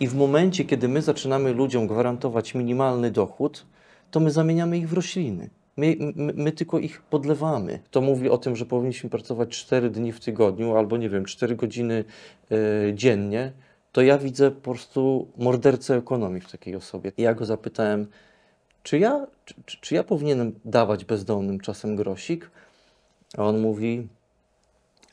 I w momencie, kiedy my zaczynamy ludziom gwarantować minimalny dochód, to my zamieniamy ich w rośliny. My, my, my, tylko ich podlewamy. To mówi o tym, że powinniśmy pracować 4 dni w tygodniu albo nie wiem, 4 godziny y, dziennie. To ja widzę po prostu mordercę ekonomii w takiej osobie. ja go zapytałem, czy ja, czy, czy ja powinienem dawać bezdomnym czasem grosik? A on mówi,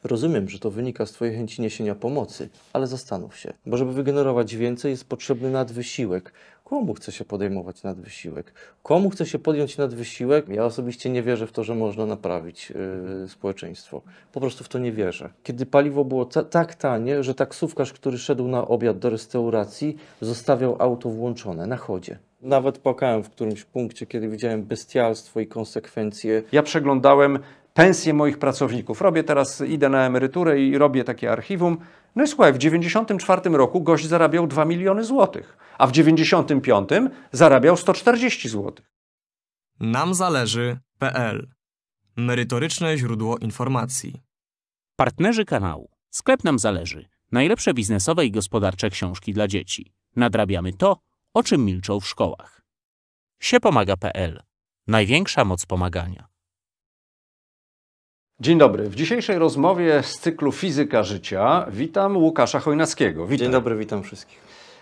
Rozumiem, że to wynika z Twojej chęci niesienia pomocy, ale zastanów się, bo żeby wygenerować więcej, jest potrzebny nadwysiłek. Komu chce się podejmować nadwysiłek? Komu chce się podjąć nadwysiłek? Ja osobiście nie wierzę w to, że można naprawić yy, społeczeństwo. Po prostu w to nie wierzę. Kiedy paliwo było ta tak tanie, że taksówkarz, który szedł na obiad do restauracji, zostawiał auto włączone na chodzie. Nawet płakałem w którymś punkcie, kiedy widziałem bestialstwo i konsekwencje. Ja przeglądałem pensje moich pracowników. Robię teraz, idę na emeryturę i robię takie archiwum. No i słuchaj, w 1994 roku gość zarabiał 2 miliony złotych, a w 1995 zarabiał 140 złotych. Nam zależy.pl Merytoryczne źródło informacji. Partnerzy kanału. Sklep nam zależy. Najlepsze biznesowe i gospodarcze książki dla dzieci. Nadrabiamy to, o czym milczą w szkołach. Siepomaga.pl Największa moc pomagania. Dzień dobry. W dzisiejszej rozmowie z cyklu Fizyka Życia witam Łukasza Chojnackiego. Witam. Dzień dobry, witam wszystkich.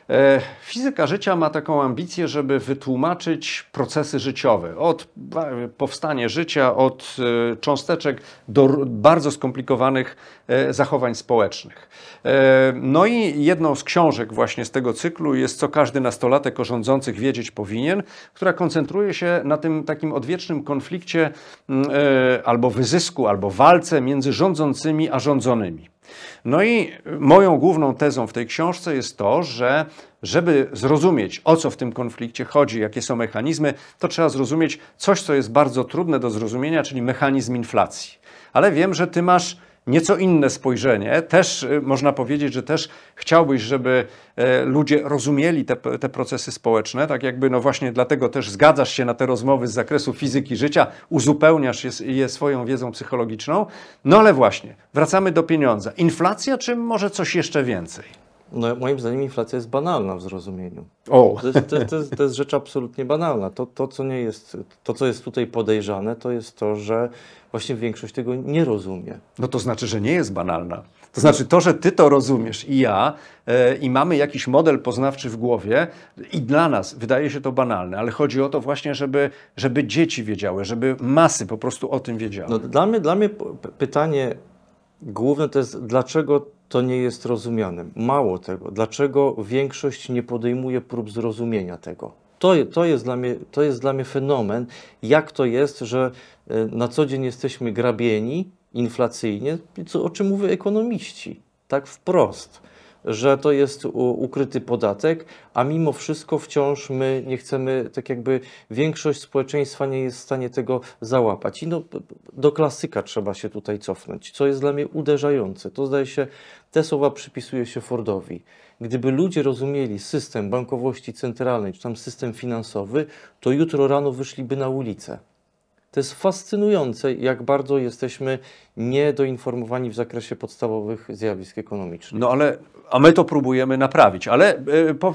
E, fizyka życia ma taką ambicję, żeby wytłumaczyć procesy życiowe, od e, powstania życia, od e, cząsteczek do bardzo skomplikowanych zachowań społecznych. No i jedną z książek właśnie z tego cyklu jest Co każdy nastolatek o rządzących wiedzieć powinien, która koncentruje się na tym takim odwiecznym konflikcie albo wyzysku, albo walce między rządzącymi a rządzonymi. No i moją główną tezą w tej książce jest to, że żeby zrozumieć, o co w tym konflikcie chodzi, jakie są mechanizmy, to trzeba zrozumieć coś, co jest bardzo trudne do zrozumienia, czyli mechanizm inflacji. Ale wiem, że ty masz nieco inne spojrzenie. Też y, można powiedzieć, że też chciałbyś, żeby e, ludzie rozumieli te, te procesy społeczne, tak jakby no właśnie dlatego też zgadzasz się na te rozmowy z zakresu fizyki życia, uzupełniasz je, je swoją wiedzą psychologiczną. No ale właśnie, wracamy do pieniądza. Inflacja czy może coś jeszcze więcej? No, moim zdaniem inflacja jest banalna w zrozumieniu. O. To, jest, to, to, jest, to jest rzecz absolutnie banalna. To, to, co nie jest, to, co jest tutaj podejrzane, to jest to, że właśnie większość tego nie rozumie. No to znaczy, że nie jest banalna. To znaczy to, że ty to rozumiesz i ja yy, i mamy jakiś model poznawczy w głowie i dla nas wydaje się to banalne, ale chodzi o to właśnie, żeby, żeby dzieci wiedziały, żeby masy po prostu o tym wiedziały. No, dla, mnie, dla mnie pytanie Główne to jest, dlaczego to nie jest rozumiane. Mało tego, dlaczego większość nie podejmuje prób zrozumienia tego. To, to, jest dla mnie, to jest dla mnie fenomen, jak to jest, że e, na co dzień jesteśmy grabieni inflacyjnie, co, o czym mówią ekonomiści, tak wprost że to jest ukryty podatek, a mimo wszystko wciąż my nie chcemy, tak jakby większość społeczeństwa nie jest w stanie tego załapać. I no, do klasyka trzeba się tutaj cofnąć, co jest dla mnie uderzające. To zdaje się, te słowa przypisuje się Fordowi. Gdyby ludzie rozumieli system bankowości centralnej, czy tam system finansowy, to jutro rano wyszliby na ulicę. To jest fascynujące, jak bardzo jesteśmy niedoinformowani w zakresie podstawowych zjawisk ekonomicznych. No ale, a my to próbujemy naprawić. Ale e, po,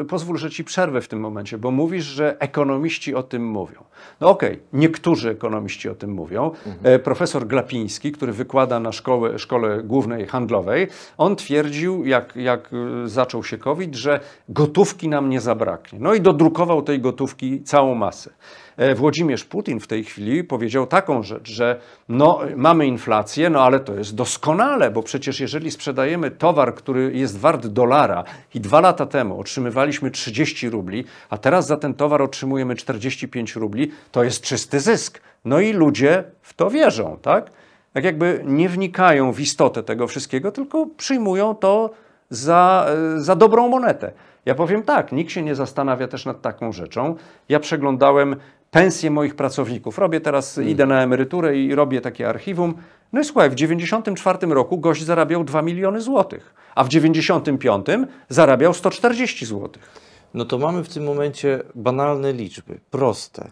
e, pozwól, że ci przerwę w tym momencie, bo mówisz, że ekonomiści o tym mówią. No okej, okay, niektórzy ekonomiści o tym mówią. Mhm. E, profesor Glapiński, który wykłada na szkoły, Szkole Głównej Handlowej, on twierdził, jak, jak zaczął się COVID, że gotówki nam nie zabraknie. No i dodrukował tej gotówki całą masę. E, Włodzimierz Putin w tej chwili powiedział taką rzecz, że no, mamy inflację, no ale to jest doskonale, bo przecież jeżeli sprzedajemy towar, który jest wart dolara i dwa lata temu otrzymywaliśmy 30 rubli, a teraz za ten towar otrzymujemy 45 rubli, to jest czysty zysk. No i ludzie w to wierzą, tak? Tak jakby nie wnikają w istotę tego wszystkiego, tylko przyjmują to za, e, za dobrą monetę. Ja powiem tak, nikt się nie zastanawia też nad taką rzeczą. Ja przeglądałem pensje moich pracowników. Robię teraz, hmm. idę na emeryturę i robię takie archiwum. No i słuchaj, w 1994 roku gość zarabiał 2 miliony złotych, a w 1995 zarabiał 140 złotych. No to mamy w tym momencie banalne liczby, proste.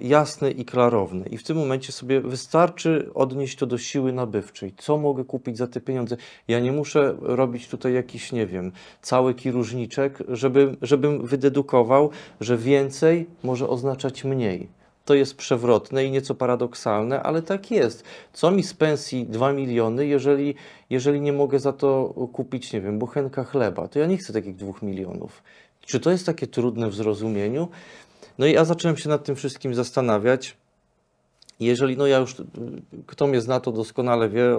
Y, jasny i klarowny. I w tym momencie sobie wystarczy odnieść to do siły nabywczej. Co mogę kupić za te pieniądze? Ja nie muszę robić tutaj jakiś, nie wiem, cały kiróżniczek, żeby, żebym wydedukował, że więcej może oznaczać mniej. To jest przewrotne i nieco paradoksalne, ale tak jest. Co mi z pensji 2 miliony, jeżeli, jeżeli nie mogę za to kupić, nie wiem, buchenka chleba? To ja nie chcę takich 2 milionów. Czy to jest takie trudne w zrozumieniu? No i ja zacząłem się nad tym wszystkim zastanawiać. Jeżeli, no ja już, kto mnie zna, to doskonale wie,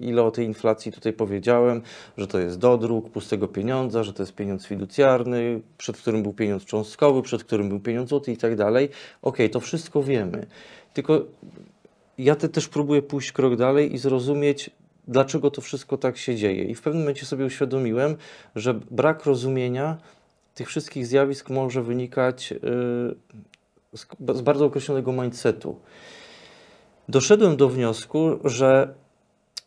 ile o tej inflacji tutaj powiedziałem, że to jest dodruk pustego pieniądza, że to jest pieniądz fiducjarny, przed którym był pieniądz cząstkowy, przed którym był pieniądz złoty i tak dalej. Okej, to wszystko wiemy. Tylko ja te też próbuję pójść krok dalej i zrozumieć, dlaczego to wszystko tak się dzieje. I w pewnym momencie sobie uświadomiłem, że brak rozumienia tych wszystkich zjawisk może wynikać y, z, z bardzo określonego mindsetu. Doszedłem do wniosku, że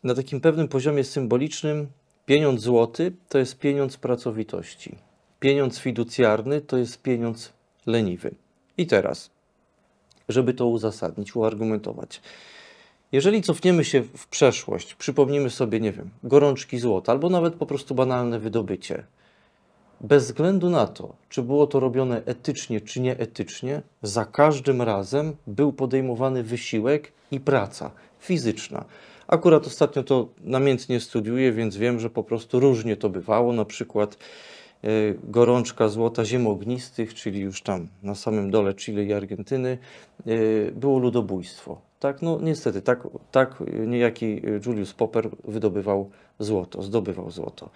na takim pewnym poziomie symbolicznym pieniądz złoty to jest pieniądz pracowitości. Pieniądz fiducjarny to jest pieniądz leniwy. I teraz, żeby to uzasadnić, uargumentować. Jeżeli cofniemy się w przeszłość, przypomnimy sobie, nie wiem, gorączki złota albo nawet po prostu banalne wydobycie – bez względu na to, czy było to robione etycznie czy nieetycznie, za każdym razem był podejmowany wysiłek i praca fizyczna. Akurat ostatnio to namiętnie studiuję, więc wiem, że po prostu różnie to bywało. Na przykład e, gorączka złota ziem ognistych, czyli już tam na samym dole Chile i Argentyny, e, było ludobójstwo. Tak, no niestety, tak, tak niejaki Julius Popper wydobywał złoto, zdobywał złoto.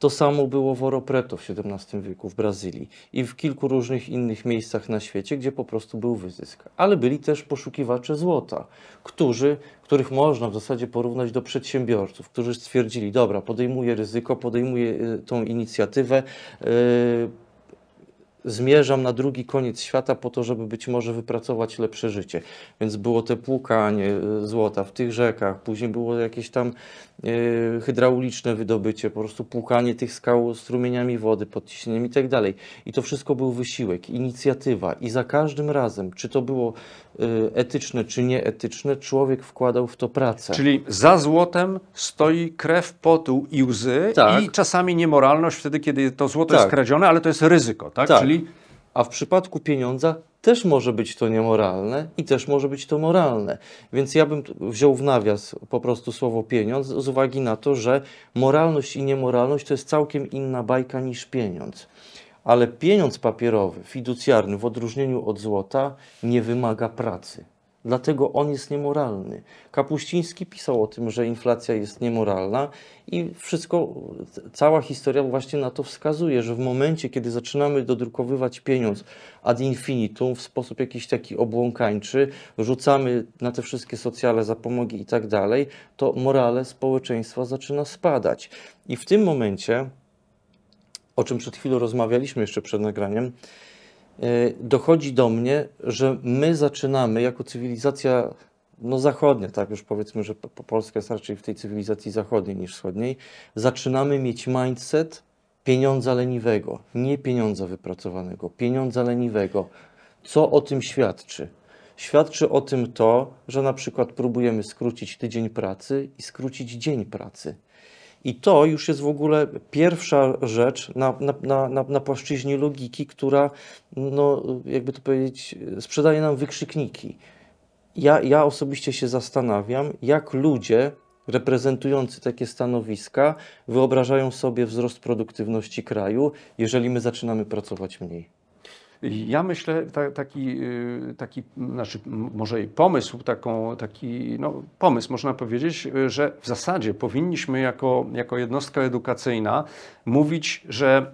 To samo było w Preto w XVII wieku w Brazylii i w kilku różnych innych miejscach na świecie, gdzie po prostu był wyzysk. Ale byli też poszukiwacze złota, którzy, których można w zasadzie porównać do przedsiębiorców, którzy stwierdzili, dobra, podejmuję ryzyko, podejmuję y, tą inicjatywę, yy, zmierzam na drugi koniec świata po to, żeby być może wypracować lepsze życie. Więc było te płukanie y, złota w tych rzekach, później było jakieś tam y, hydrauliczne wydobycie, po prostu płukanie tych skał strumieniami wody, pod ciśnieniem i tak dalej. I to wszystko był wysiłek, inicjatywa i za każdym razem, czy to było y, etyczne, czy nieetyczne, człowiek wkładał w to pracę. Czyli za złotem stoi krew, potu i łzy tak. i czasami niemoralność wtedy, kiedy to złoto tak. jest kradzione, ale to jest ryzyko, tak? tak. Czyli a w przypadku pieniądza też może być to niemoralne i też może być to moralne. Więc ja bym wziął w nawias po prostu słowo pieniądz z uwagi na to, że moralność i niemoralność to jest całkiem inna bajka niż pieniądz. Ale pieniądz papierowy, fiducjarny, w odróżnieniu od złota, nie wymaga pracy dlatego on jest niemoralny. Kapuściński pisał o tym, że inflacja jest niemoralna i wszystko, cała historia właśnie na to wskazuje, że w momencie, kiedy zaczynamy dodrukowywać pieniądz ad infinitum w sposób jakiś taki obłąkańczy, rzucamy na te wszystkie socjale, zapomogi i tak dalej, to morale społeczeństwa zaczyna spadać. I w tym momencie, o czym przed chwilą rozmawialiśmy jeszcze przed nagraniem, E, dochodzi do mnie, że my zaczynamy jako cywilizacja no zachodnia, tak już powiedzmy, że Polska jest raczej w tej cywilizacji zachodniej niż wschodniej, zaczynamy mieć mindset pieniądza leniwego, nie pieniądza wypracowanego, pieniądza leniwego. Co o tym świadczy? Świadczy o tym to, że na przykład próbujemy skrócić tydzień pracy i skrócić dzień pracy. I to już jest w ogóle pierwsza rzecz na, na, na, na płaszczyźnie logiki, która, no, jakby to powiedzieć, sprzedaje nam wykrzykniki. Ja, ja osobiście się zastanawiam, jak ludzie reprezentujący takie stanowiska wyobrażają sobie wzrost produktywności kraju, jeżeli my zaczynamy pracować mniej. Ja myślę, ta, taki, y, taki znaczy może i pomysł, taką, taki no, pomysł można powiedzieć, y, że w zasadzie powinniśmy jako, jako jednostka edukacyjna mówić, że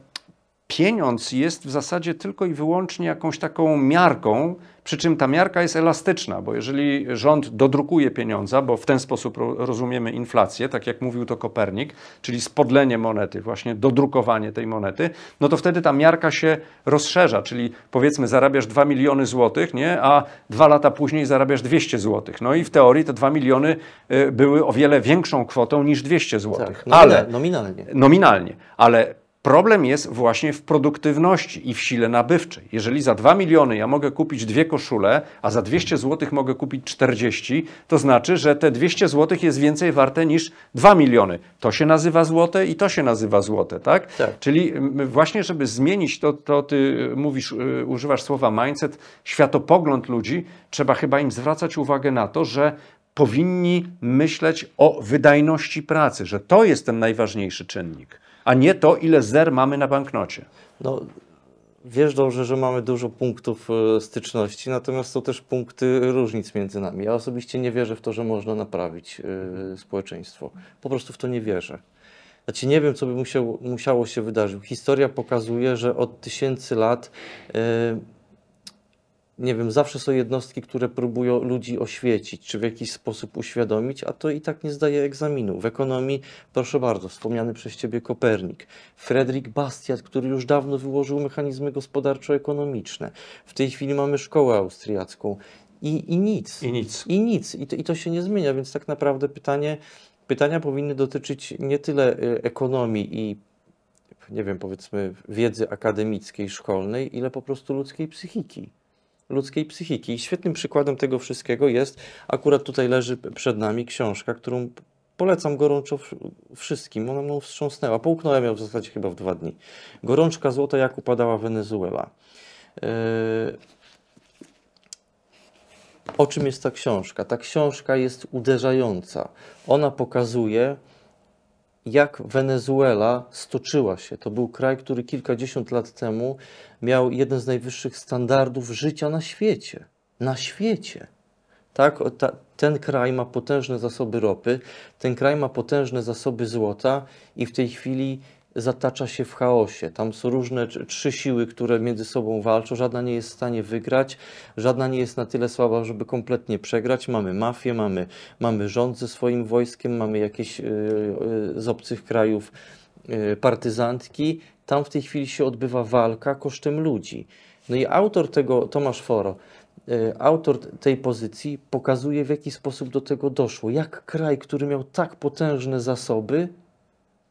pieniądz jest w zasadzie tylko i wyłącznie jakąś taką miarką, przy czym ta miarka jest elastyczna, bo jeżeli rząd dodrukuje pieniądza, bo w ten sposób rozumiemy inflację, tak jak mówił to Kopernik, czyli spodlenie monety, właśnie dodrukowanie tej monety, no to wtedy ta miarka się rozszerza, czyli powiedzmy zarabiasz 2 miliony złotych, nie, a dwa lata później zarabiasz 200 złotych. No i w teorii te 2 miliony y, były o wiele większą kwotą niż 200 złotych. Tak, ale nominalnie. Nominalnie, ale Problem jest właśnie w produktywności i w sile nabywczej. Jeżeli za 2 miliony ja mogę kupić dwie koszule, a za 200 zł mogę kupić 40, to znaczy, że te 200 zł jest więcej warte niż 2 miliony. To się nazywa złote i to się nazywa złote, tak? tak. Czyli właśnie, żeby zmienić to, to ty mówisz, y, używasz słowa mindset, światopogląd ludzi, trzeba chyba im zwracać uwagę na to, że powinni myśleć o wydajności pracy, że to jest ten najważniejszy czynnik, a nie to, ile zer mamy na banknocie. No, wiesz dobrze, że mamy dużo punktów e, styczności, natomiast są też punkty różnic między nami. Ja osobiście nie wierzę w to, że można naprawić e, społeczeństwo. Po prostu w to nie wierzę. Znaczy nie wiem, co by musiało się wydarzyć. Historia pokazuje, że od tysięcy lat e, nie wiem, zawsze są jednostki, które próbują ludzi oświecić, czy w jakiś sposób uświadomić, a to i tak nie zdaje egzaminu. W ekonomii, proszę bardzo, wspomniany przez Ciebie Kopernik, Frederick Bastiat, który już dawno wyłożył mechanizmy gospodarczo-ekonomiczne. W tej chwili mamy szkołę austriacką i, i nic. I nic. I nic. I to, I to się nie zmienia, więc tak naprawdę pytanie, pytania powinny dotyczyć nie tyle y, ekonomii i nie wiem, powiedzmy, wiedzy akademickiej, szkolnej, ile po prostu ludzkiej psychiki ludzkiej psychiki. I świetnym przykładem tego wszystkiego jest, akurat tutaj leży przed nami książka, którą polecam gorąco wszystkim. Ona mną wstrząsnęła. Połknąłem ją w zasadzie chyba w dwa dni. Gorączka złota, jak upadała Wenezuela. Yy, o czym jest ta książka? Ta książka jest uderzająca. Ona pokazuje, jak Wenezuela stoczyła się. To był kraj, który kilkadziesiąt lat temu miał jeden z najwyższych standardów życia na świecie. Na świecie. Tak, ta, ten kraj ma potężne zasoby ropy, ten kraj ma potężne zasoby złota i w tej chwili zatacza się w chaosie. Tam są różne trzy siły, które między sobą walczą, żadna nie jest w stanie wygrać, żadna nie jest na tyle słaba, żeby kompletnie przegrać. Mamy mafię, mamy, mamy rząd ze swoim wojskiem, mamy jakieś y, y, z obcych krajów y, partyzantki. Tam w tej chwili się odbywa walka kosztem ludzi. No i autor tego, Tomasz Foro, autor tej pozycji pokazuje, w jaki sposób do tego doszło. Jak kraj, który miał tak potężne zasoby,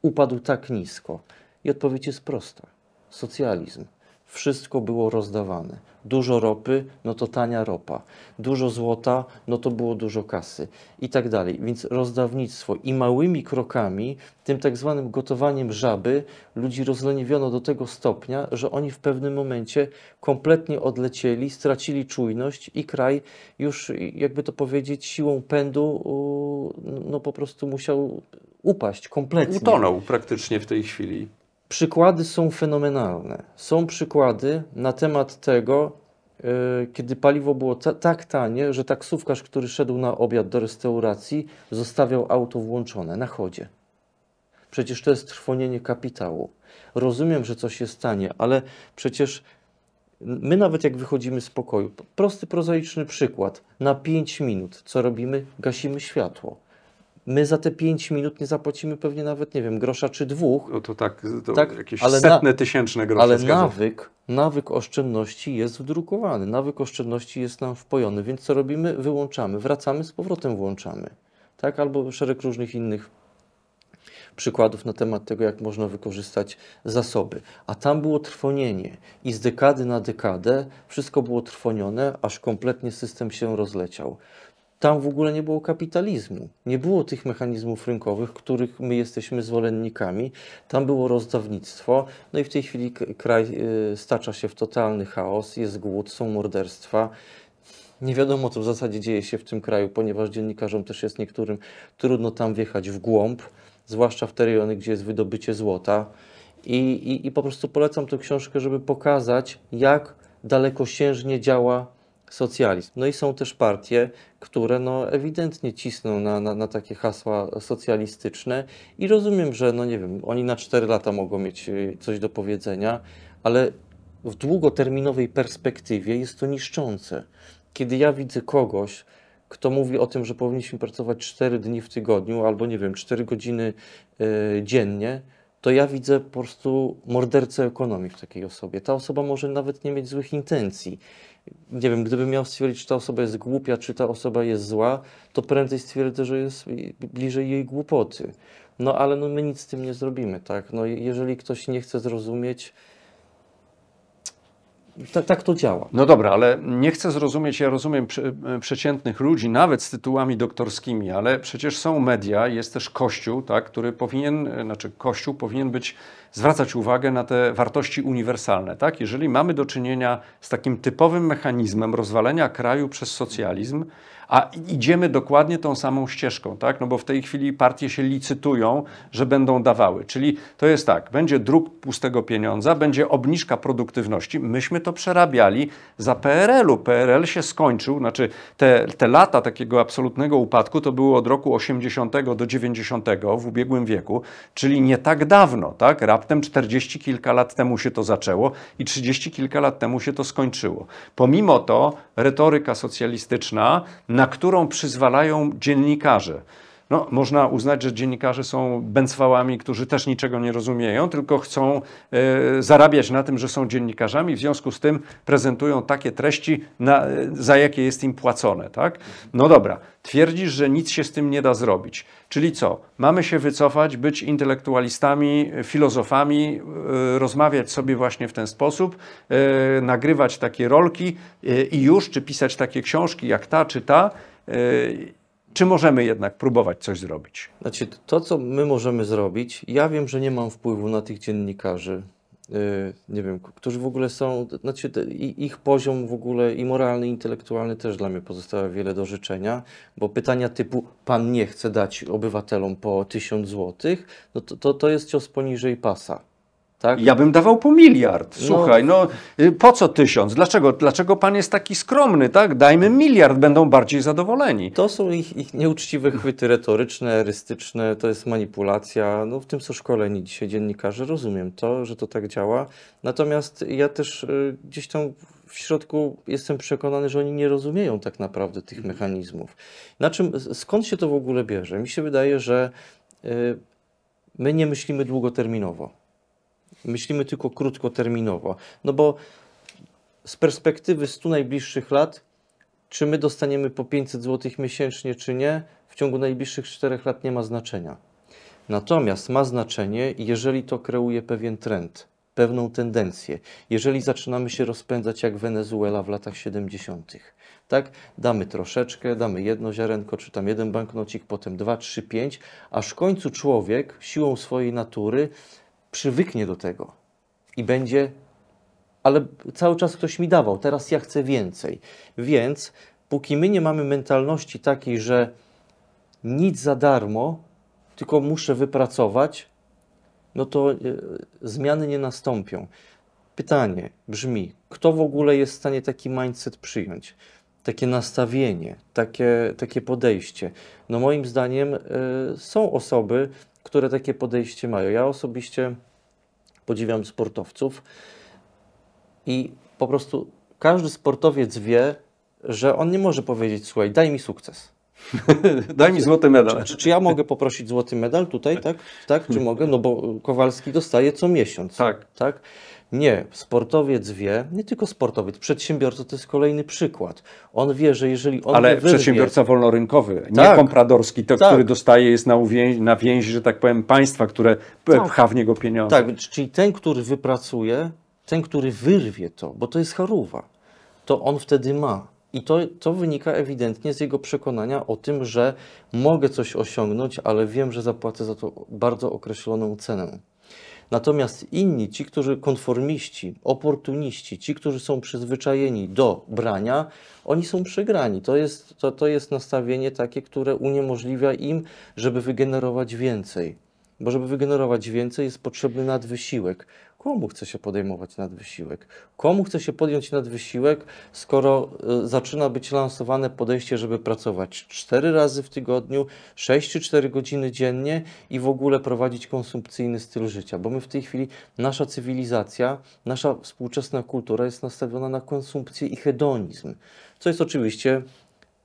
upadł tak nisko? I odpowiedź jest prosta. Socjalizm. Wszystko było rozdawane. Dużo ropy, no to tania ropa. Dużo złota, no to było dużo kasy i tak dalej. Więc rozdawnictwo i małymi krokami, tym tak zwanym gotowaniem żaby, ludzi rozleniwiono do tego stopnia, że oni w pewnym momencie kompletnie odlecieli, stracili czujność i kraj już, jakby to powiedzieć, siłą pędu, no po prostu musiał upaść kompletnie. Utonął praktycznie w tej chwili. Przykłady są fenomenalne. Są przykłady na temat tego, e, kiedy paliwo było ta, tak tanie, że taksówkarz, który szedł na obiad do restauracji, zostawiał auto włączone na chodzie. Przecież to jest trwonienie kapitału. Rozumiem, że coś się stanie, ale przecież my nawet jak wychodzimy z pokoju, prosty, prozaiczny przykład, na 5 minut, co robimy? Gasimy światło my za te 5 minut nie zapłacimy pewnie nawet, nie wiem, grosza czy dwóch. No to tak, to tak? jakieś ale setne, na, tysięczne grosze. Ale nawyk, nawyk oszczędności jest wdrukowany, nawyk oszczędności jest nam wpojony, więc co robimy? Wyłączamy, wracamy, z powrotem włączamy. Tak? Albo szereg różnych innych przykładów na temat tego, jak można wykorzystać zasoby. A tam było trwonienie i z dekady na dekadę wszystko było trwonione, aż kompletnie system się rozleciał tam w ogóle nie było kapitalizmu, nie było tych mechanizmów rynkowych, których my jesteśmy zwolennikami, tam było rozdawnictwo, no i w tej chwili kraj y, stacza się w totalny chaos, jest głód, są morderstwa. Nie wiadomo, co w zasadzie dzieje się w tym kraju, ponieważ dziennikarzom też jest niektórym trudno tam wjechać w głąb, zwłaszcza w te rejony, gdzie jest wydobycie złota. I, i, i po prostu polecam tę książkę, żeby pokazać, jak dalekosiężnie działa socjalizm. No i są też partie, które no, ewidentnie cisną na, na, na, takie hasła socjalistyczne i rozumiem, że no nie wiem, oni na 4 lata mogą mieć y, coś do powiedzenia, ale w długoterminowej perspektywie jest to niszczące. Kiedy ja widzę kogoś, kto mówi o tym, że powinniśmy pracować 4 dni w tygodniu albo nie wiem, 4 godziny y, dziennie, to ja widzę po prostu mordercę ekonomii w takiej osobie. Ta osoba może nawet nie mieć złych intencji nie wiem, gdybym miał stwierdzić, czy ta osoba jest głupia, czy ta osoba jest zła, to prędzej stwierdzę, że jest bliżej jej głupoty. No ale no, my nic z tym nie zrobimy, tak? No, jeżeli ktoś nie chce zrozumieć, tak, tak, to działa. No dobra, ale nie chcę zrozumieć, ja rozumiem e, przeciętnych ludzi, nawet z tytułami doktorskimi, ale przecież są media, jest też Kościół, tak, który powinien, e, znaczy Kościół powinien być zwracać uwagę na te wartości uniwersalne. Tak? Jeżeli mamy do czynienia z takim typowym mechanizmem rozwalenia kraju przez socjalizm, a idziemy dokładnie tą samą ścieżką, tak? no bo w tej chwili partie się licytują, że będą dawały. Czyli to jest tak, będzie druk pustego pieniądza, będzie obniżka produktywności. Myśmy to przerabiali za PRL-u. PRL się skończył, znaczy te, te lata takiego absolutnego upadku to były od roku 80 do 90 w ubiegłym wieku, czyli nie tak dawno, tak? Rap raptem 40 kilka lat temu się to zaczęło i 30 kilka lat temu się to skończyło. Pomimo to retoryka socjalistyczna, na którą przyzwalają dziennikarze, no, można uznać, że dziennikarze są bęcwałami, którzy też niczego nie rozumieją, tylko chcą e, zarabiać na tym, że są dziennikarzami, w związku z tym prezentują takie treści, na, za jakie jest im płacone. Tak? No dobra, twierdzisz, że nic się z tym nie da zrobić. Czyli co? Mamy się wycofać, być intelektualistami, filozofami, e, rozmawiać sobie właśnie w ten sposób, e, nagrywać takie rolki i już, czy pisać takie książki jak ta czy ta czy możemy jednak próbować coś zrobić? Znaczy, to, co my możemy zrobić, ja wiem, że nie mam wpływu na tych dziennikarzy, y, nie wiem, którzy w ogóle są, znaczy ich poziom w ogóle i moralny, i intelektualny też dla mnie pozostawia wiele do życzenia, bo pytania typu pan nie chce dać obywatelom po tysiąc złotych?" no to, to, to jest cios poniżej pasa. Tak? Ja bym dawał po miliard. No. Słuchaj, no. no, po co tysiąc? Dlaczego, dlaczego pan jest taki skromny? Tak? Dajmy miliard, będą bardziej zadowoleni. To są ich, ich nieuczciwe chwyty retoryczne, erystyczne. to jest manipulacja. No, w tym są szkoleni dzisiaj dziennikarze, rozumiem to, że to tak działa. Natomiast ja też y, gdzieś tam w środku jestem przekonany, że oni nie rozumieją tak naprawdę tych mechanizmów. Na czym, skąd się to w ogóle bierze? Mi się wydaje, że y, my nie myślimy długoterminowo myślimy tylko krótkoterminowo. No bo z perspektywy 100 najbliższych lat, czy my dostaniemy po 500 zł miesięcznie, czy nie, w ciągu najbliższych 4 lat nie ma znaczenia. Natomiast ma znaczenie, jeżeli to kreuje pewien trend, pewną tendencję. Jeżeli zaczynamy się rozpędzać jak Wenezuela w latach 70., tak? Damy troszeczkę, damy jedno ziarenko, czy tam jeden banknocik, potem dwa, trzy, pięć, aż w końcu człowiek siłą swojej natury przywyknie do tego i będzie, ale cały czas ktoś mi dawał, teraz ja chcę więcej. Więc póki my nie mamy mentalności takiej, że nic za darmo, tylko muszę wypracować, no to e, zmiany nie nastąpią. Pytanie brzmi, kto w ogóle jest w stanie taki mindset przyjąć? Takie nastawienie, takie, takie podejście. No moim zdaniem y, są osoby, które takie podejście mają. Ja osobiście podziwiam sportowców i po prostu każdy sportowiec wie, że on nie może powiedzieć: Słuchaj, daj mi sukces. Daj mi złoty medal. Czy, czy, czy, ja mogę poprosić złoty medal tutaj, tak? Tak, czy mogę? No bo Kowalski dostaje co miesiąc. Tak. tak? Nie, sportowiec wie, nie tylko sportowiec, przedsiębiorca to jest kolejny przykład. On wie, że jeżeli on Ale wyrwie, przedsiębiorca wolnorynkowy, tak, nie kompradorski, to, tak. który dostaje jest na, uwię- na więzi, że tak powiem, państwa, które tak. pcha w niego pieniądze. Tak, czyli ten, który wypracuje, ten, który wyrwie to, bo to jest charuwa, to on wtedy ma. I to, to wynika ewidentnie z jego przekonania o tym, że mogę coś osiągnąć, ale wiem, że zapłacę za to bardzo określoną cenę. Natomiast inni, ci, którzy konformiści, oportuniści, ci, którzy są przyzwyczajeni do brania, oni są przegrani. To jest, to, to jest nastawienie takie, które uniemożliwia im, żeby wygenerować więcej. Bo żeby wygenerować więcej, jest potrzebny nadwysiłek. Komu chce się podejmować wysiłek? Komu chce się podjąć wysiłek, skoro y, zaczyna być lansowane podejście, żeby pracować 4 razy w tygodniu, 6 czy 4 godziny dziennie i w ogóle prowadzić konsumpcyjny styl życia? Bo my w tej chwili, nasza cywilizacja, nasza współczesna kultura jest nastawiona na konsumpcję i hedonizm, co jest oczywiście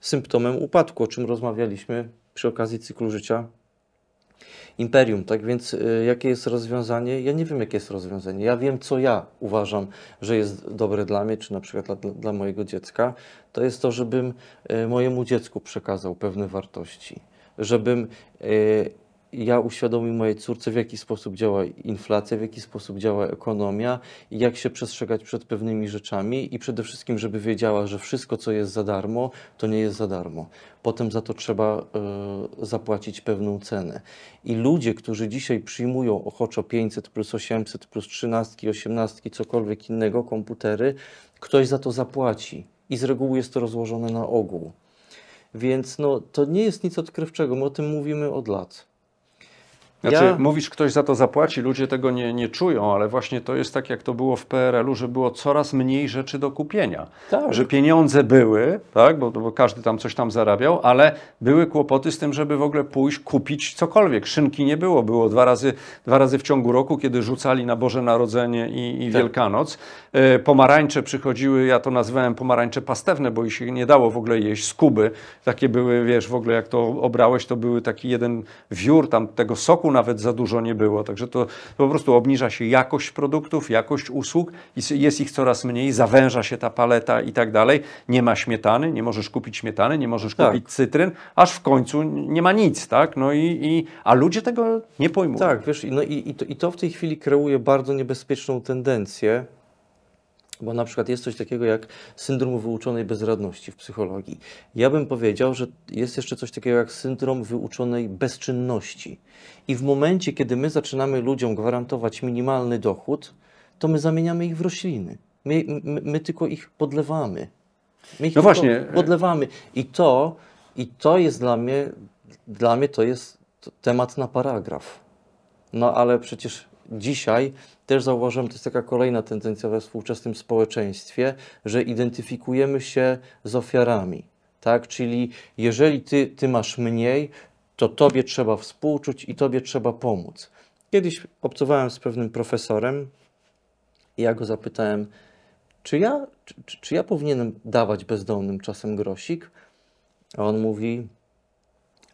symptomem upadku, o czym rozmawialiśmy przy okazji cyklu życia imperium. Tak więc y, jakie jest rozwiązanie? Ja nie wiem, jakie jest rozwiązanie. Ja wiem, co ja uważam, że jest dobre dla mnie, czy na przykład dla, dla mojego dziecka. To jest to, żebym y, mojemu dziecku przekazał pewne wartości, żebym y, ja uświadomił mojej córce, w jaki sposób działa inflacja, w jaki sposób działa ekonomia i jak się przestrzegać przed pewnymi rzeczami i przede wszystkim, żeby wiedziała, że wszystko, co jest za darmo, to nie jest za darmo. Potem za to trzeba y, zapłacić pewną cenę. I ludzie, którzy dzisiaj przyjmują ochoczo 500 plus 800 plus 13, 18, cokolwiek innego, komputery, ktoś za to zapłaci. I z reguły jest to rozłożone na ogół. Więc no, to nie jest nic odkrywczego, my o tym mówimy od lat. Znaczy, ja... mówisz, ktoś za to zapłaci, ludzie tego nie, nie czują, ale właśnie to jest tak, jak to było w PRL-u, że było coraz mniej rzeczy do kupienia. Tak. Że pieniądze były, tak, bo, bo, każdy tam coś tam zarabiał, ale były kłopoty z tym, żeby w ogóle pójść kupić cokolwiek. Szynki nie było, było dwa razy, dwa razy w ciągu roku, kiedy rzucali na Boże Narodzenie i, i tak. Wielkanoc. E, pomarańcze przychodziły, ja to nazywałem pomarańcze pastewne, bo ich się nie dało w ogóle jeść, z Kuby. Takie były, wiesz, w ogóle jak to obrałeś, to były taki jeden wiór tam tego soku nawet za dużo nie było. Także to po prostu obniża się jakość produktów, jakość usług, jest ich coraz mniej, zawęża się ta paleta i tak dalej. Nie ma śmietany, nie możesz kupić śmietany, nie możesz tak. kupić cytryn, aż w końcu nie ma nic, tak? No i, i a ludzie tego nie pojmują. Tak, wiesz, no i, i, to, i to w tej chwili kreuje bardzo niebezpieczną tendencję, bo na przykład jest coś takiego jak syndrom wyuczonej bezradności w psychologii. Ja bym powiedział, że jest jeszcze coś takiego jak syndrom wyuczonej bezczynności. I w momencie, kiedy my zaczynamy ludziom gwarantować minimalny dochód, to my zamieniamy ich w rośliny. My, my, my tylko ich podlewamy. My ich no właśnie. podlewamy. I to, I to jest dla mnie, dla mnie to jest temat na paragraf. No ale przecież dzisiaj też zauważam, to jest taka kolejna tendencja we współczesnym społeczeństwie, że identyfikujemy się z ofiarami. Tak? Czyli jeżeli ty, ty masz mniej, to tobie trzeba współczuć i tobie trzeba pomóc. Kiedyś obcowałem z pewnym profesorem i ja go zapytałem, czy ja, czy, czy ja powinienem dawać bezdomnym czasem grosik? A on mówi,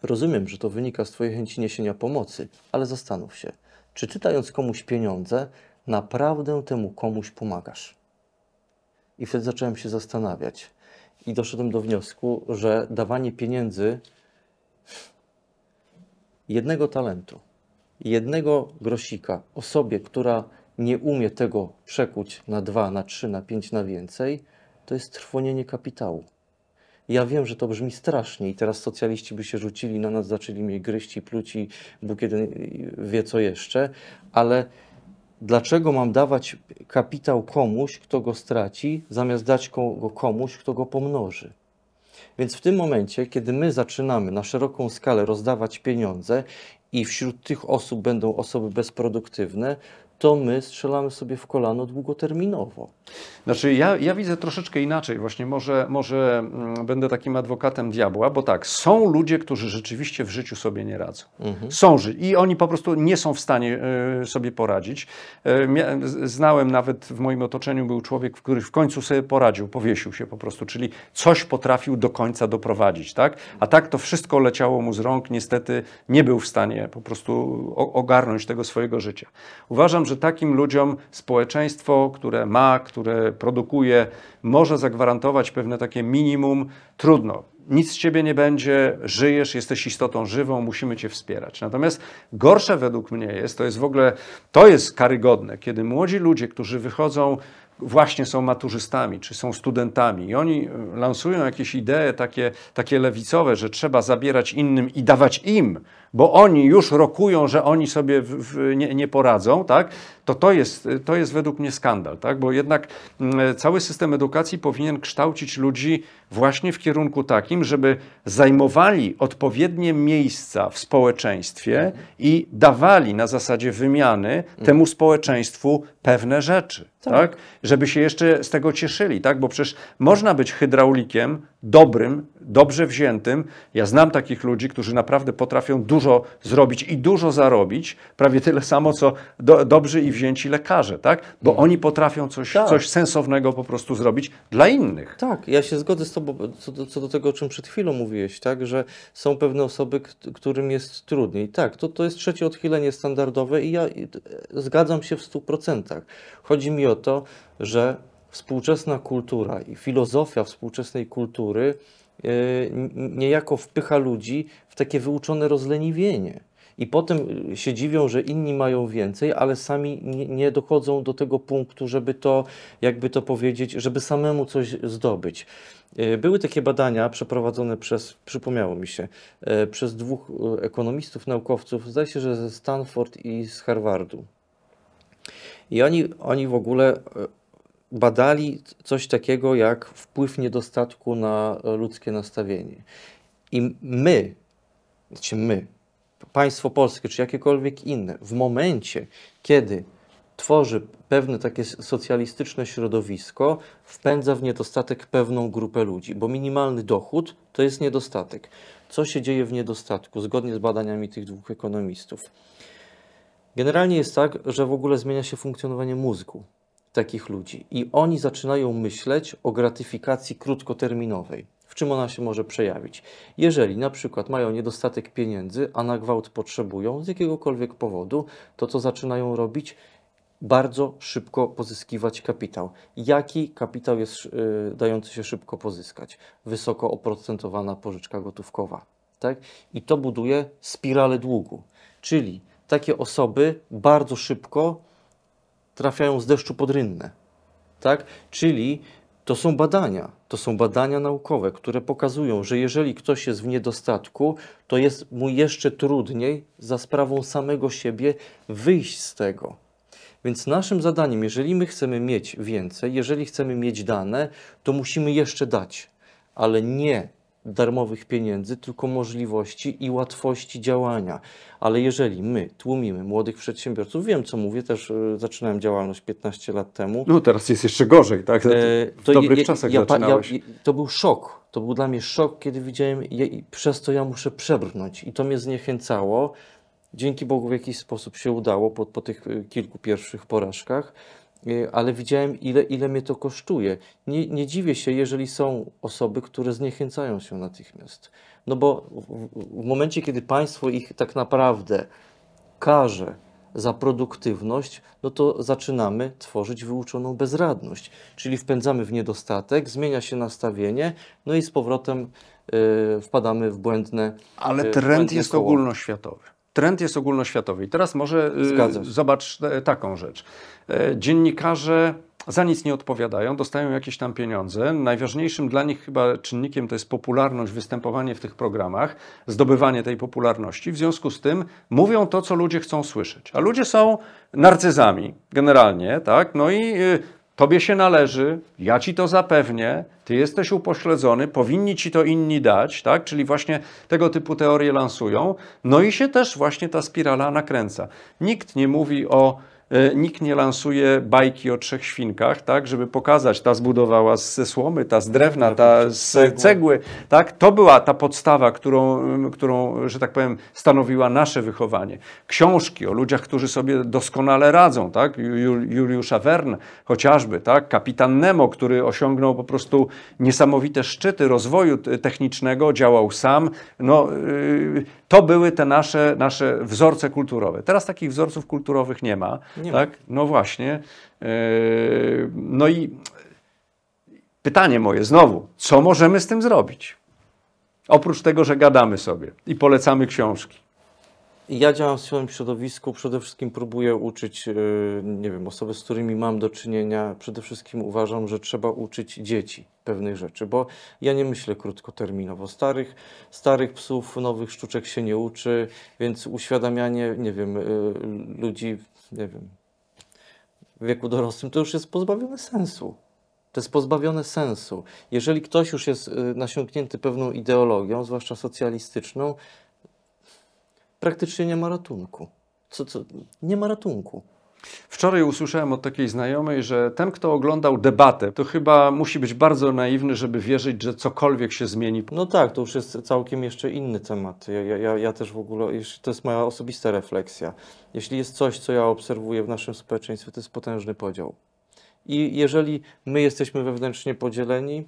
rozumiem, że to wynika z twojej chęci niesienia pomocy, ale zastanów się – czy czytając komuś pieniądze, naprawdę temu komuś pomagasz? I wtedy zacząłem się zastanawiać i doszedłem do wniosku, że dawanie pieniędzy jednego talentu, jednego grosika osobie, która nie umie tego przekuć na dwa, na trzy, na pięć, na więcej, to jest trwonienie kapitału. Ja wiem, że to brzmi strasznie i teraz socjaliści by się rzucili na nas, zaczęli mnie gryźć i pluć i Bóg jeden wie co jeszcze, ale dlaczego mam dawać kapitał komuś, kto go straci, zamiast dać go komuś, kto go pomnoży? Więc w tym momencie, kiedy my zaczynamy na szeroką skalę rozdawać pieniądze i wśród tych osób będą osoby bezproduktywne, to my strzelamy sobie w kolano długoterminowo. Znaczy, ja, ja widzę troszeczkę inaczej, właśnie może, może mm, będę takim adwokatem diabła, bo tak, są ludzie, którzy rzeczywiście w życiu sobie nie radzą. Mhm. Są i oni po prostu nie są w stanie e, sobie poradzić. E, znałem nawet w moim otoczeniu był człowiek, który w końcu sobie poradził, powiesił się po prostu, czyli coś potrafił do końca doprowadzić, tak? A tak to wszystko leciało mu z rąk, niestety nie był w stanie po prostu ogarnąć tego swojego życia. Uważam, że takim ludziom społeczeństwo, które ma, które produkuje, może zagwarantować pewne takie minimum. Trudno nic z ciebie nie będzie, żyjesz, jesteś istotą żywą, musimy cię wspierać. Natomiast gorsze według mnie jest, to jest w ogóle, to jest karygodne, kiedy młodzi ludzie, którzy wychodzą, właśnie są maturzystami, czy są studentami i oni lansują jakieś idee takie, takie lewicowe, że trzeba zabierać innym i dawać im, bo oni już rokują, że oni sobie w, w, nie, nie, poradzą, tak? to to jest, to jest według mnie skandal, tak? bo jednak mm, cały system edukacji powinien kształcić ludzi właśnie w kierunku takim, żeby zajmowali odpowiednie miejsca w społeczeństwie i dawali na zasadzie wymiany temu społeczeństwu pewne rzeczy, tak? tak? żeby się jeszcze z tego cieszyli, tak? bo przecież można być hydraulikiem, dobrym, dobrze wziętym. Ja znam takich ludzi, którzy naprawdę potrafią dużo zrobić i dużo zarobić, prawie tyle samo, co do, dobrzy i wzięci lekarze, tak? Bo mhm. oni potrafią coś, tak. coś sensownego po prostu zrobić dla innych. Tak, ja się zgodzę z Tobą co do, co do tego, o czym przed chwilą mówiłeś, tak? Że są pewne osoby, którym jest trudniej. Tak, to, to jest trzecie odchylenie standardowe i ja zgadzam się w 100%. Chodzi mi o to, że współczesna kultura i filozofia współczesnej kultury e, niejako wpycha ludzi w takie wyuczone rozleniwienie. I potem e, się dziwią, że inni mają więcej, ale sami nie dochodzą do tego punktu, żeby to, jakby to powiedzieć, żeby samemu coś zdobyć. E, były takie badania przeprowadzone przez, przypomniało mi się, przez dwóch ekonomistów, naukowców, zdaje się, że ze Stanford i z Harvardu. I oni, oni w ogóle badali coś takiego jak wpływ niedostatku na ludzkie nastawienie. I my, znaczy my, państwo polskie czy jakiekolwiek inne, w momencie, kiedy tworzy pewne takie socjalistyczne środowisko, wpędza w niedostatek pewną grupę ludzi, bo minimalny dochód to jest niedostatek. Co się dzieje w niedostatku, zgodnie z badaniami tych dwóch ekonomistów? Generalnie jest tak, że w ogóle zmienia się funkcjonowanie mózgu takich ludzi. I oni zaczynają myśleć o gratyfikacji krótkoterminowej. W czym ona się może przejawić? Jeżeli na przykład mają niedostatek pieniędzy, a na gwałt potrzebują z jakiegokolwiek powodu, to co zaczynają robić? Bardzo szybko pozyskiwać kapitał. Jaki kapitał jest yy, dający się szybko pozyskać? Wysoko oprocentowana pożyczka gotówkowa. Tak? I to buduje spiralę długu. Czyli takie osoby bardzo szybko trafiają z deszczu pod rynnę. Tak? Czyli to są badania, to są badania naukowe, które pokazują, że jeżeli ktoś jest w niedostatku, to jest mu jeszcze trudniej za sprawą samego siebie wyjść z tego. Więc naszym zadaniem, jeżeli my chcemy mieć więcej, jeżeli chcemy mieć dane, to musimy jeszcze dać, ale nie darmowych pieniędzy, tylko możliwości i łatwości działania. Ale jeżeli my tłumimy młodych przedsiębiorców, wiem co mówię, też e, zaczynałem działalność 15 lat temu. No teraz jest jeszcze gorzej, tak? E, w to dobrych czasach ja, zaczynałeś. Ja, to był szok. To był dla mnie szok, kiedy widziałem, przez co ja muszę przebrnąć. I to mnie zniechęcało. Dzięki Bogu w jakiś sposób się udało po, po tych e, kilku pierwszych porażkach. Y, ale widziałem, ile, ile mnie to kosztuje. Nie, nie dziwię się, jeżeli są osoby, które zniechęcają się natychmiast. No bo w, w momencie, kiedy państwo ich tak naprawdę karze za produktywność, no to zaczynamy tworzyć wyuczoną bezradność, czyli wpędzamy w niedostatek, zmienia się nastawienie, no i z powrotem y, wpadamy w błędne. Ale y, trend błędne jest koło. ogólnoświatowy. Trend jest ogólnoświatowy. I teraz może y, Zgadzam. zobacz e, taką rzecz. E, dziennikarze za nic nie odpowiadają, dostają jakieś tam pieniądze. Najważniejszym dla nich chyba czynnikiem to jest popularność, występowanie w tych programach, zdobywanie tej popularności. W związku z tym mówią to, co ludzie chcą słyszeć. A ludzie są narcyzami generalnie, tak? No i y, Tobie się należy, ja ci to zapewnię, ty jesteś upośledzony, powinni ci to inni dać, tak? Czyli właśnie tego typu teorie lansują. No i się też właśnie ta spirala nakręca. Nikt nie mówi o E, nikt nie lansuje bajki o trzech świnkach, tak, żeby pokazać, ta zbudowała ze słomy, ta z drewna, ta z cegły, tak, to była ta podstawa, którą, którą, że tak powiem, stanowiła nasze wychowanie. Książki o ludziach, którzy sobie doskonale radzą, tak, Juliusza Wern chociażby, tak, kapitan Nemo, który osiągnął po prostu niesamowite szczyty rozwoju technicznego, działał sam, no, y, to były te nasze, nasze wzorce kulturowe. Teraz takich wzorców kulturowych nie ma. Nie tak? Ma. No właśnie. E, no i pytanie moje znowu, co możemy z tym zrobić? Oprócz tego, że gadamy sobie i polecamy książki. Ja działam w swoim środowisku, przede wszystkim próbuję uczyć, e, nie wiem, osoby, z którymi mam do czynienia. Przede wszystkim uważam, że trzeba uczyć dzieci pewnych rzeczy, bo ja nie myślę krótkoterminowo. Starych, starych psów, nowych sztuczek się nie uczy, więc uświadamianie, nie wiem, e, ludzi nie wiem, w wieku dorosłym, to już jest pozbawione sensu. To jest pozbawione sensu. Jeżeli ktoś już jest y, nasiąknięty pewną ideologią, zwłaszcza socjalistyczną, praktycznie nie ma ratunku. Co, co? Nie ma ratunku. Wczoraj usłyszałem od takiej znajomej, że ten, kto oglądał debatę, to chyba musi być bardzo naiwny, żeby wierzyć, że cokolwiek się zmieni. No tak, to już jest całkiem jeszcze inny temat. Ja, ja, ja też w ogóle, to jest moja osobista refleksja. Jeśli jest coś, co ja obserwuję w naszym społeczeństwie, to jest potężny podział. I jeżeli my jesteśmy wewnętrznie podzieleni,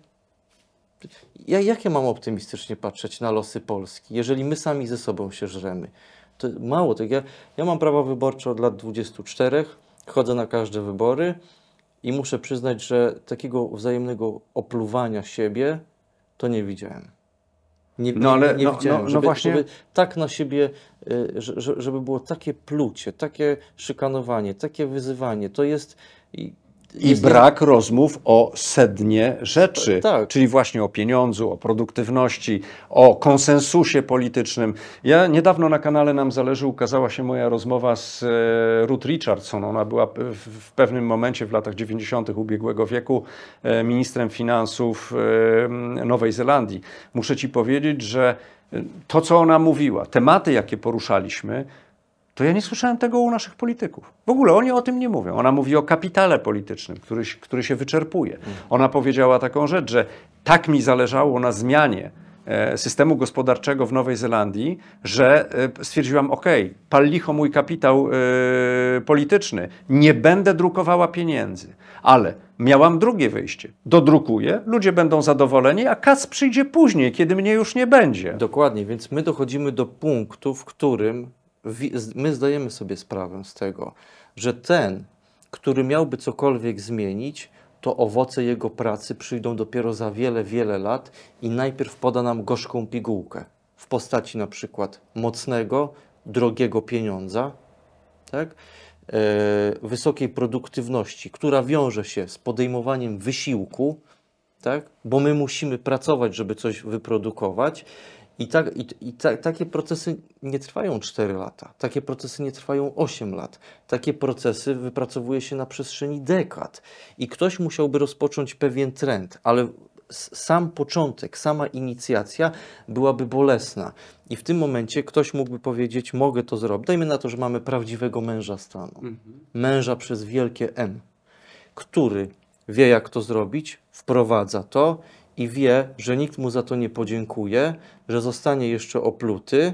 ja, jak ja mam optymistycznie patrzeć na losy Polski, jeżeli my sami ze sobą się żremy? mało tych. Ja, ja mam prawo wyborcze od lat 24, chodzę na każde wybory i muszę przyznać, że takiego wzajemnego opluwania siebie to nie widziałem. Nie, no ale nie, nie no, widziałem, no, no żeby, no właśnie... Żeby tak na siebie, y, żeby było takie plucie, takie szykanowanie, takie wyzywanie. To jest i brak nie... rozmów o sednie rzeczy, e, tak. czyli właśnie o pieniądzu, o produktywności, o konsensusie politycznym. Ja niedawno na kanale Nam Zależy ukazała się moja rozmowa z e, Ruth Richardson. Ona była w pewnym momencie w latach 90. ubiegłego wieku e, ministrem finansów Nowej Zelandii. Muszę ci powiedzieć, że to, co ona mówiła, tematy, jakie poruszaliśmy, to ja nie słyszałem tego u naszych polityków. W ogóle oni o tym nie mówią. Ona mówi o kapitale politycznym, który, który się wyczerpuje. Mm. Ona powiedziała taką rzecz, że tak mi zależało na zmianie e, systemu gospodarczego w Nowej Zelandii, że e, stwierdziłam, ok, pal licho mój kapitał yy, polityczny, nie będę drukowała pieniędzy, ale miałam drugie wyjście. Dodrukuję, ludzie będą zadowoleni, a kas przyjdzie później, kiedy mnie już nie będzie. Dokładnie, więc my dochodzimy do punktu, w którym my zdajemy sobie sprawę z tego, że ten, który miałby cokolwiek zmienić, to owoce jego pracy przyjdą dopiero za wiele, wiele lat i najpierw poda nam gorzką pigułkę w postaci na przykład mocnego, drogiego pieniądza, tak? E, wysokiej produktywności, która wiąże się z podejmowaniem wysiłku, tak? bo my musimy pracować, żeby coś wyprodukować, i, tak, i, i ta, takie procesy nie trwają 4 lata, takie procesy nie trwają 8 lat, takie procesy wypracowuje się na przestrzeni dekad. I ktoś musiałby rozpocząć pewien trend, ale sam początek, sama inicjacja byłaby bolesna. I w tym momencie ktoś mógłby powiedzieć: Mogę to zrobić. Dajmy na to, że mamy prawdziwego męża stanu, mhm. męża przez wielkie M, który wie, jak to zrobić, wprowadza to i wie, że nikt mu za to nie podziękuje, że zostanie jeszcze opluty,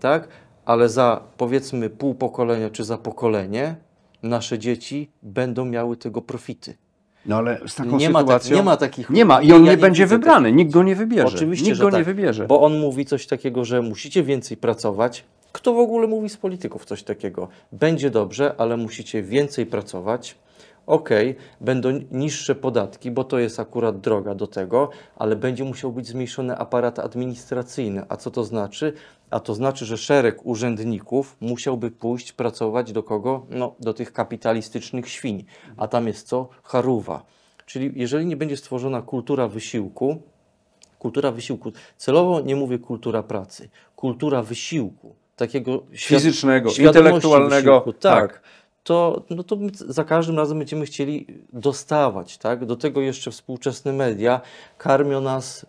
tak? Ale za powiedzmy pół pokolenia czy za pokolenie nasze dzieci będą miały tego profity. No ale z taką nie sytuacją... Ma tak, nie ma takich Nie ma i on ja nie będzie wybrany, nikt go nie wybierze. Oczywiście, nikt go tak, nie wybierze. Bo on mówi coś takiego, że musicie więcej pracować. Kto w ogóle mówi z polityków coś takiego? Będzie dobrze, ale musicie więcej pracować ok, będą niższe podatki, bo to jest akurat droga do tego, ale będzie musiał być zmniejszony aparat administracyjny. A co to znaczy? A to znaczy, że szereg urzędników musiałby pójść pracować do kogo? No, do tych kapitalistycznych świń. A tam jest co? Charuwa. Czyli jeżeli nie będzie stworzona kultura wysiłku, kultura wysiłku, celowo nie mówię kultura pracy, kultura wysiłku, takiego fizycznego, intelektualnego. Wysiłku, tak. tak to, no to za każdym razem będziemy chcieli dostawać. Tak? Do tego jeszcze współczesne media karmią nas,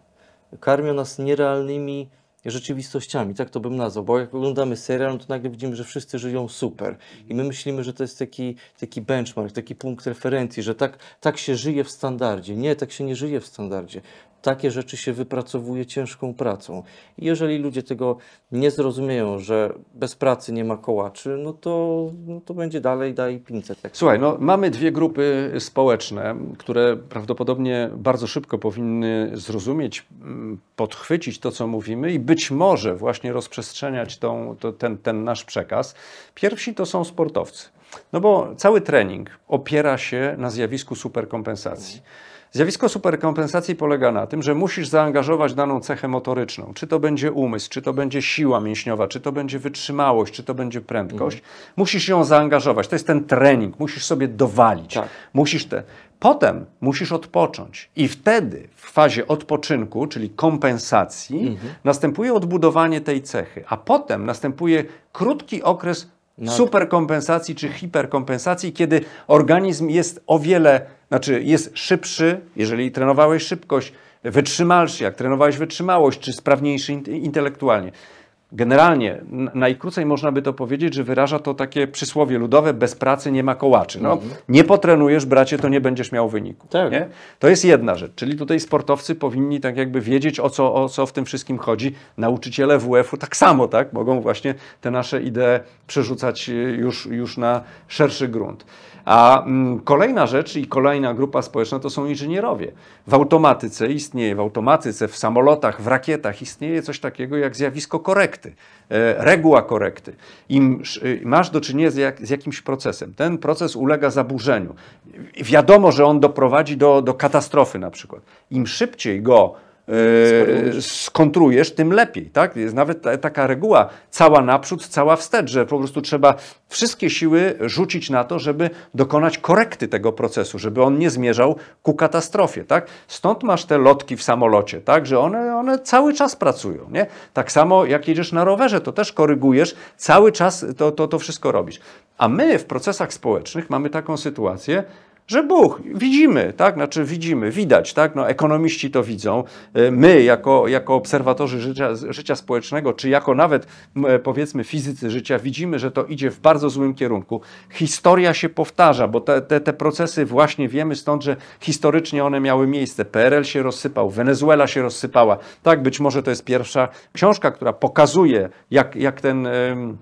karmią nas nierealnymi rzeczywistościami, tak to bym nazwał, bo jak oglądamy serial, no to nagle widzimy, że wszyscy żyją super i my myślimy, że to jest taki, taki benchmark, taki punkt referencji, że tak, tak się żyje w standardzie. Nie, tak się nie żyje w standardzie takie rzeczy się wypracowuje ciężką pracą. Jeżeli ludzie tego nie zrozumieją, że bez pracy nie ma kołaczy, no to, no to będzie dalej daj 500. Słuchaj, no, mamy dwie grupy społeczne, które prawdopodobnie bardzo szybko powinny zrozumieć, mm, podchwycić to, co mówimy i być może właśnie rozprzestrzeniać tą, to, ten, ten nasz przekaz. Pierwsi to są sportowcy. No bo cały trening opiera się na zjawisku superkompensacji. Zjawisko superkompensacji polega na tym, że musisz zaangażować daną cechę motoryczną. Czy to będzie umysł, czy to będzie siła mięśniowa, czy to będzie wytrzymałość, czy to będzie prędkość. Mhm. Musisz ją zaangażować. To jest ten trening. Musisz sobie dowalić. Tak. Musisz te... Potem musisz odpocząć. I wtedy w fazie odpoczynku, czyli kompensacji, mhm. następuje odbudowanie tej cechy. A potem następuje krótki okres superkompensacji czy hiperkompensacji, kiedy organizm jest o wiele znaczy jest szybszy, jeżeli trenowałeś szybkość, wytrzymalszy, jak trenowałeś wytrzymałość, czy sprawniejszy intelektualnie. Generalnie, najkrócej można by to powiedzieć, że wyraża to takie przysłowie ludowe: bez pracy nie ma kołaczy. No, mhm. nie potrenujesz, bracie, to nie będziesz miał wyniku. Tak. Nie? To jest jedna rzecz. Czyli tutaj sportowcy powinni tak jakby wiedzieć, o co, o co w tym wszystkim chodzi. Nauczyciele WF-u tak samo, tak? Mogą właśnie te nasze idee przerzucać y, już, już na szerszy grunt. A mm, kolejna rzecz i kolejna grupa społeczna to są inżynierowie. W automatyce istnieje, w automatyce, w samolotach, w rakietach istnieje coś takiego jak zjawisko korekty, e, reguła korekty. Im y, masz do czynienia z, jakimś procesem, ten proces ulega zaburzeniu. Wiadomo, że on doprowadzi do, do katastrofy na przykład. Im szybciej go E, skontrujesz, tym lepiej. Tak? Jest nawet ta, taka reguła cała naprzód, cała wstecz, że po prostu trzeba wszystkie siły rzucić na to, żeby dokonać korekty tego procesu, żeby on nie zmierzał ku katastrofie. Tak? Stąd masz te lotki w samolocie, tak? że one, one cały czas pracują. Nie? Tak samo jak jedziesz na rowerze, to też korygujesz, cały czas to, to, to wszystko robisz. A my w procesach społecznych mamy taką sytuację, że Bóg, widzimy, tak, znaczy widzimy, widać, tak, no ekonomiści to widzą, e, my jako, jako obserwatorzy życia, życia społecznego, czy jako nawet e, powiedzmy fizycy życia widzimy, że to idzie w bardzo złym kierunku. Historia się powtarza, bo te, te, te procesy właśnie wiemy stąd, że historycznie one miały miejsce. PRL się rozsypał, Wenezuela się rozsypała, tak, być może to jest pierwsza książka, która pokazuje, jak, jak ten... Yy,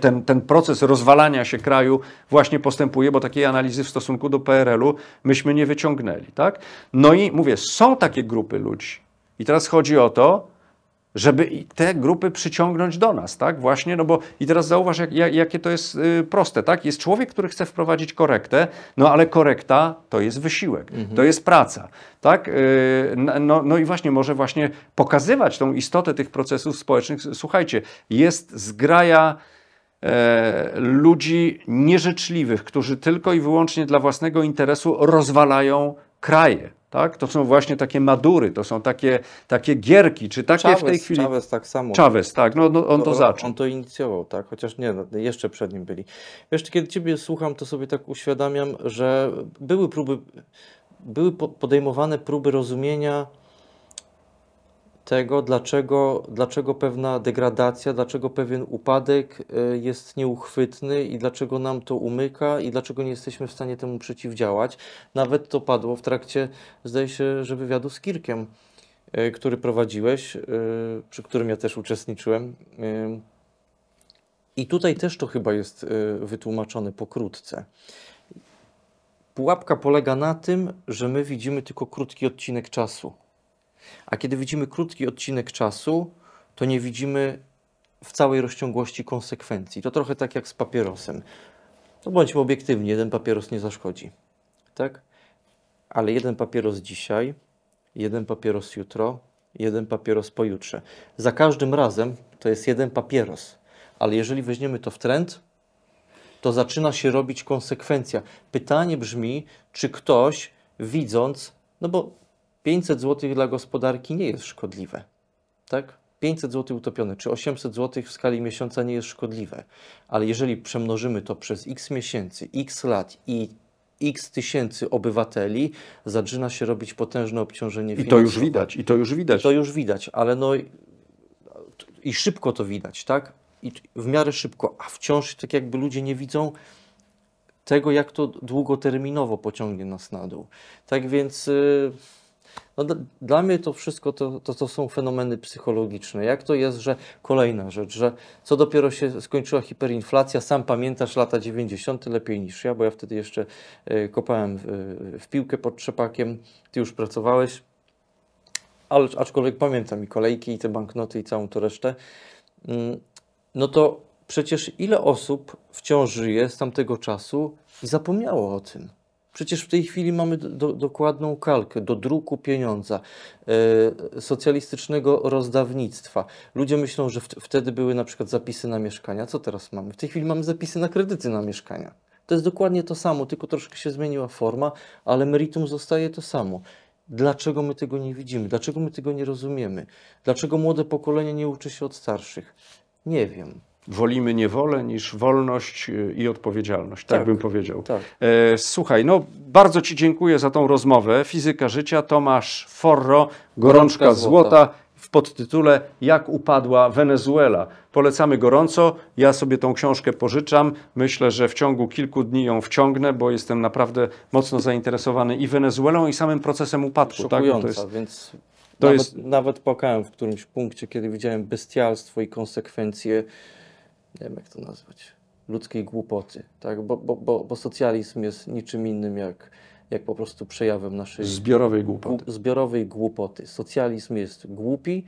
ten, ten proces rozwalania się kraju właśnie postępuje, bo takiej analizy w stosunku do PRL-u myśmy nie wyciągnęli. Tak? No i mówię, są takie grupy ludzi. I teraz chodzi o to, żeby te grupy przyciągnąć do nas, tak? Właśnie, no bo i teraz zauważ, jak, jak, jakie to jest y, proste, tak? Jest człowiek, który chce wprowadzić korektę, no ale korekta to jest wysiłek, mhm. to jest praca, tak? Y, no, no i właśnie może właśnie pokazywać tą istotę tych procesów społecznych. Słuchajcie, jest zgraja E, ludzi nieżyczliwych, którzy tylko i wyłącznie dla własnego interesu rozwalają kraje. Tak? To są właśnie takie madury, to są takie, takie gierki, czy takie Chavez, w tej chwili. Chavez tak samo. Chavez, tak, no, no on to, to zaczął. On to inicjował, tak, chociaż nie, no, jeszcze przed nim byli. Wiesz, kiedy Ciebie słucham, to sobie tak uświadamiam, że były próby, były podejmowane próby rozumienia tego, dlaczego, dlaczego pewna degradacja, dlaczego pewien upadek e, jest nieuchwytny i dlaczego nam to umyka i dlaczego nie jesteśmy w stanie temu przeciwdziałać. Nawet to padło w trakcie, zdaje się, że wywiadu z Kirkiem, e, który prowadziłeś, e, przy którym ja też uczestniczyłem. I tutaj też to chyba jest wytłumaczone pokrótce. Pułapka polega na tym, że my widzimy tylko krótki odcinek czasu. A kiedy widzimy krótki odcinek czasu, to nie widzimy w całej rozciągłości konsekwencji. To trochę tak jak z papierosem. To bądźmy obiektywni, jeden papieros nie zaszkodzi. Tak? Ale jeden papieros dzisiaj, jeden papieros jutro, jeden papieros pojutrze. Za każdym razem to jest jeden papieros. Ale jeżeli weźmiemy to w trend, to zaczyna się robić konsekwencja. Pytanie brzmi, czy ktoś widząc, no bo 500 zł dla gospodarki nie jest szkodliwe, tak? 500 zł utopione, czy 800 zł w skali miesiąca nie jest szkodliwe, ale jeżeli przemnożymy to przez x miesięcy, x lat i x tysięcy obywateli, zaczyna się robić potężne obciążenie I finansowe. I to już widać, i to już widać. I to już widać, ale no i szybko to widać, tak? I w miarę szybko, a wciąż tak jakby ludzie nie widzą tego, jak to długoterminowo pociągnie nas na dół. Tak więc... Yy... No, dla mnie to wszystko to, to, to, są fenomeny psychologiczne. Jak to jest, że kolejna rzecz, że co dopiero się skończyła hiperinflacja, sam pamiętasz lata 90. lepiej niż ja, bo ja wtedy jeszcze y, kopałem w, e, w piłkę pod trzepakiem, ty już pracowałeś, ale, aczkolwiek pamiętam i kolejki, i te banknoty, i całą to resztę. Mm, no to przecież ile osób wciąż żyje z tamtego czasu i zapomniało o tym? Przecież w tej chwili mamy do, dokładną kalkę do druku pieniądza, e, socjalistycznego rozdawnictwa. Ludzie myślą, że w, wtedy były na przykład zapisy na mieszkania. Co teraz mamy? W tej chwili mamy zapisy na kredyty na mieszkania. To jest dokładnie to samo, tylko troszkę się zmieniła forma, ale meritum zostaje to samo. Dlaczego my tego nie widzimy? Dlaczego my tego nie rozumiemy? Dlaczego młode pokolenie nie uczy się od starszych? Nie wiem wolimy niewolę niż wolność y, i odpowiedzialność, tak, tak bym powiedział. Tak. E, słuchaj, no bardzo Ci dziękuję za tą rozmowę. Fizyka życia, Tomasz Forro, Gorączka, Gorączka złota. złota w podtytule Jak upadła Wenezuela. Polecamy gorąco. Ja sobie tą książkę pożyczam. Myślę, że w ciągu kilku dni ją wciągnę, bo jestem naprawdę mocno zainteresowany i Wenezuelą, i samym procesem upadku. Tak? No Szokująca, tak? to jest, więc to nawet, jest... nawet płakałem w którymś punkcie, kiedy widziałem bestialstwo i konsekwencje nie wiem jak to nazwać, ludzkiej głupoty, tak? bo, bo, bo, bo socjalizm jest niczym innym jak, jak po prostu przejawem naszej... Zbiorowej głupoty. Gu, zbiorowej głupoty. Socjalizm jest głupi,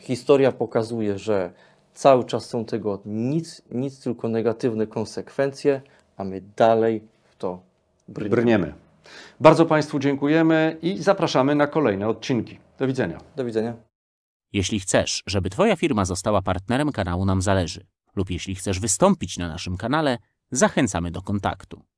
historia pokazuje, że cały czas są tego nic, nic tylko negatywne konsekwencje, a my dalej w to brniemy. brniemy. Bardzo Państwu dziękujemy i zapraszamy na kolejne odcinki. Do widzenia. Do widzenia. Jeśli chcesz, żeby Twoja firma została partnerem kanału Nam Zależy lub jeśli chcesz wystąpić na naszym kanale, zachęcamy do kontaktu.